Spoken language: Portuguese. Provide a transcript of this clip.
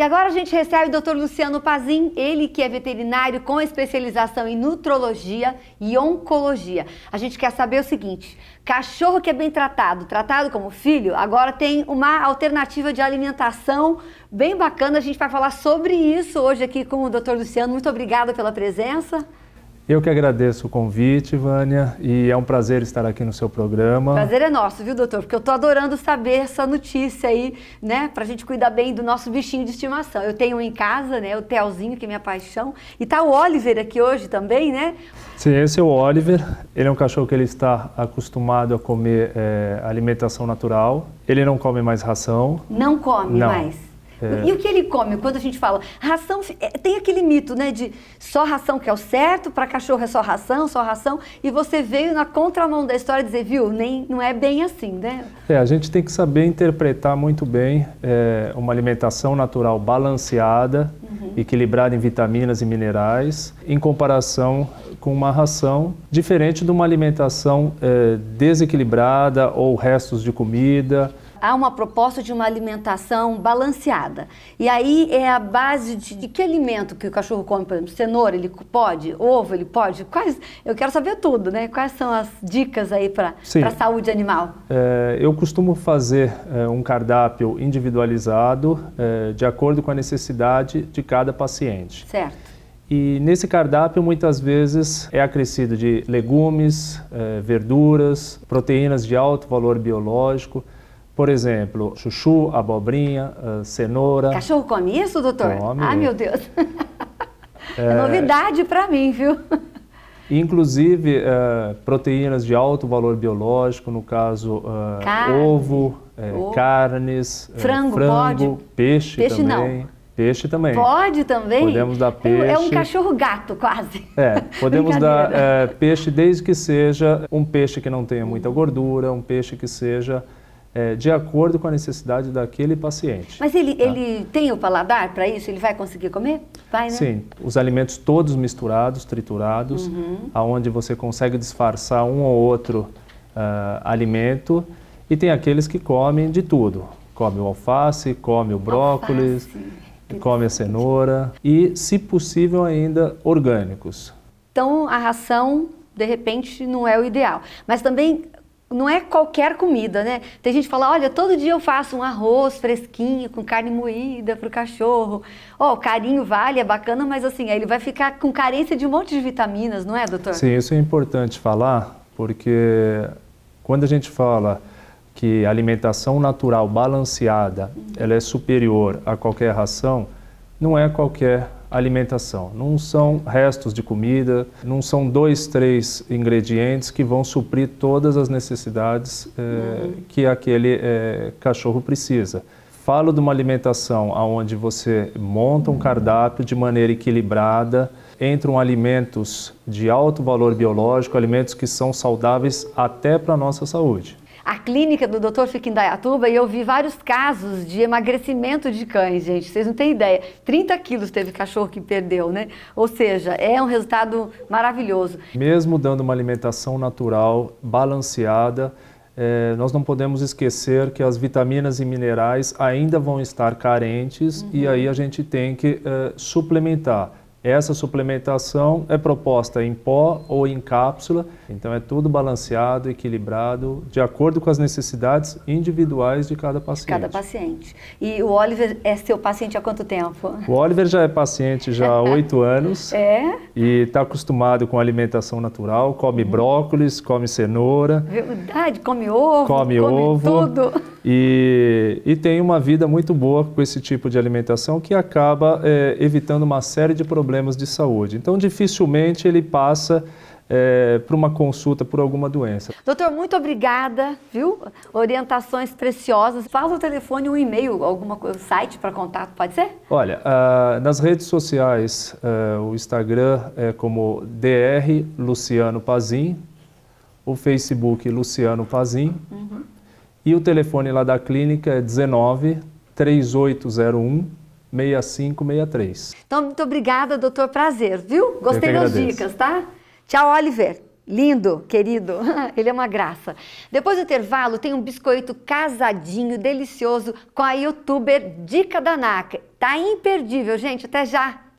E agora a gente recebe o Dr. Luciano Pazin, ele que é veterinário com especialização em nutrologia e oncologia. A gente quer saber o seguinte: cachorro que é bem tratado, tratado como filho, agora tem uma alternativa de alimentação bem bacana. A gente vai falar sobre isso hoje aqui com o Dr. Luciano. Muito obrigada pela presença. Eu que agradeço o convite, Vânia, e é um prazer estar aqui no seu programa. Prazer é nosso, viu, doutor? Porque eu tô adorando saber essa notícia aí, né? Pra gente cuidar bem do nosso bichinho de estimação. Eu tenho um em casa, né? O Telzinho, que é minha paixão. E tá o Oliver aqui hoje também, né? Sim, esse é o Oliver. Ele é um cachorro que ele está acostumado a comer é, alimentação natural. Ele não come mais ração. Não come não. mais. É. E o que ele come? Quando a gente fala ração, é, tem aquele mito, né, de só ração que é o certo, para cachorro é só ração, só ração, e você veio na contramão da história dizer, viu, nem, não é bem assim, né? É, a gente tem que saber interpretar muito bem é, uma alimentação natural balanceada, uhum. equilibrada em vitaminas e minerais, em comparação com uma ração diferente de uma alimentação é, desequilibrada ou restos de comida há uma proposta de uma alimentação balanceada. E aí é a base de, de que alimento que o cachorro come, por exemplo, cenoura ele pode, ovo ele pode, quais? Eu quero saber tudo, né? Quais são as dicas aí para a saúde animal? É, eu costumo fazer é, um cardápio individualizado é, de acordo com a necessidade de cada paciente. Certo. E nesse cardápio, muitas vezes, é acrescido de legumes, eh, verduras, proteínas de alto valor biológico, por exemplo, chuchu, abobrinha, eh, cenoura. Cachorro come isso, doutor? Come. Ai, ah, meu Deus. É, é... Novidade para mim, viu? Inclusive, é, proteínas de alto valor biológico, no caso, é, Carne, ovo, ovo, carnes, frango, frango peixe, peixe também. Não. Peixe também. Pode também? Podemos dar peixe. É um é cachorro gato, quase. É, podemos dar é, peixe desde que seja um peixe que não tenha muita gordura, um peixe que seja é, de acordo com a necessidade daquele paciente. Mas ele, tá? ele tem o paladar para isso? Ele vai conseguir comer? Vai, né? Sim, os alimentos todos misturados, triturados, uhum. aonde você consegue disfarçar um ou outro uh, alimento. E tem aqueles que comem de tudo. Come o alface, come o brócolis, alface. come a cenoura e, se possível, ainda orgânicos. Então, a ração de repente não é o ideal. Mas também não é qualquer comida, né? Tem gente que fala, olha, todo dia eu faço um arroz fresquinho com carne moída para o cachorro. Ó, oh, carinho vale, é bacana, mas assim, aí ele vai ficar com carência de um monte de vitaminas, não é, doutor? Sim, isso é importante falar, porque quando a gente fala que alimentação natural balanceada, ela é superior a qualquer ração, não é qualquer alimentação. Não são restos de comida, não são dois, três ingredientes que vão suprir todas as necessidades é, que aquele é, cachorro precisa. Falo de uma alimentação onde você monta um uhum. cardápio de maneira equilibrada, entram alimentos de alto valor biológico, alimentos que são saudáveis até para a nossa saúde a clínica do Dr. fica em Dayatuba e eu vi vários casos de emagrecimento de cães, gente. Vocês não têm ideia. 30 quilos teve cachorro que perdeu, né? Ou seja, é um resultado maravilhoso. Mesmo dando uma alimentação natural, balanceada, é, nós não podemos esquecer que as vitaminas e minerais ainda vão estar carentes uhum. e aí a gente tem que é, suplementar essa suplementação é proposta em pó ou em cápsula, então é tudo balanceado, equilibrado, de acordo com as necessidades individuais de cada paciente. cada paciente. E o Oliver é seu paciente há quanto tempo? O Oliver já é paciente já há oito anos. É? E está acostumado com alimentação natural, come uhum. brócolis, come cenoura. Verdade, come ovo, come, come ovo. tudo. E, e tem uma vida muito boa com esse tipo de alimentação que acaba é, evitando uma série de problemas problemas de saúde. Então, dificilmente ele passa é, eh, para uma consulta por alguma doença. Doutor, muito obrigada, viu? Orientações preciosas. Fala o telefone, um e-mail, alguma coisa, site para contato, pode ser? Olha, ah, nas redes sociais, eh, o Instagram é como dr Luciano Pazin, o Facebook Luciano Pazin uhum. e o telefone lá da clínica é 19 3801 6563. Então, muito obrigada, doutor. Prazer, viu? Gostei das dicas, tá? Tchau, Oliver. Lindo, querido. Ele é uma graça. Depois do intervalo, tem um biscoito casadinho delicioso com a youtuber Dica da Naca. Tá imperdível, gente. Até já.